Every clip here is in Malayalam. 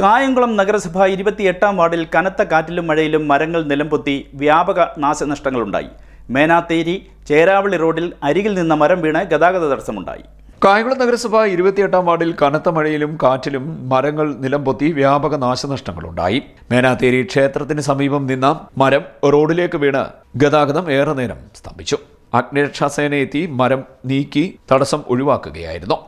കായംകുളം നഗരസഭ ഇരുപത്തിയെട്ടാം വാർഡിൽ കനത്ത കാറ്റിലും മഴയിലും മരങ്ങൾ നിലംപൊത്തി വ്യാപക നാശനഷ്ടങ്ങളുണ്ടായി മേനാത്തേരി ചേരാവളി റോഡിൽ അരികിൽ നിന്ന മരം വീണ് ഗതാഗത തടസ്സമുണ്ടായി കായംകുളം നഗരസഭ ഇരുപത്തിയെട്ടാം വാർഡിൽ കനത്ത മഴയിലും കാറ്റിലും മരങ്ങൾ നിലംപൊത്തി വ്യാപക നാശനഷ്ടങ്ങളുണ്ടായി മേനാത്തേരി ക്ഷേത്രത്തിന് സമീപം നിന്ന മരം റോഡിലേക്ക് വീണ് ഗതാഗതം ഏറെ നേരം സ്തംഭിച്ചു അഗ്നിരക്ഷാസേന എത്തി മരം നീക്കി തടസ്സം ഒഴിവാക്കുകയായിരുന്നു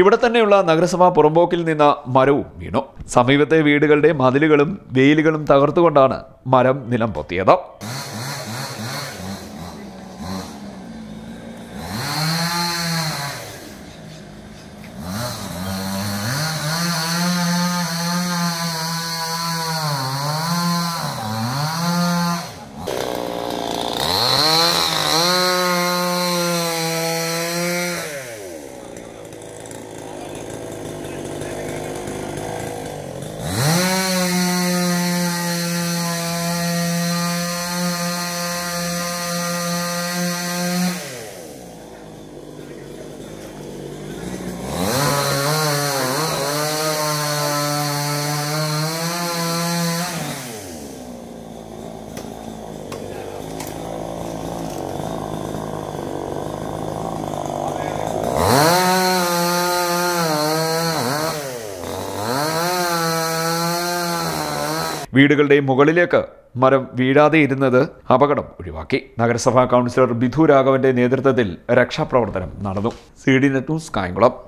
ഇവിടെ തന്നെയുള്ള നഗരസഭാ പുറമ്പോക്കിൽ നിന്ന മരവും വീണു സമീപത്തെ വീടുകളുടെ മതിലുകളും വെയിലുകളും തകർത്തുകൊണ്ടാണ് മരം നിലം പൊത്തിയത് വീടുകളുടെ മുകളിലേക്ക് മരം വീഴാതെ ഇരുന്നത് അപകടം ഒഴിവാക്കി നഗരസഭാ കൗൺസിലർ ബിധു രാഘവന്റെ നേതൃത്വത്തിൽ രക്ഷാപ്രവർത്തനം നടന്നു C D net news Kayamkulam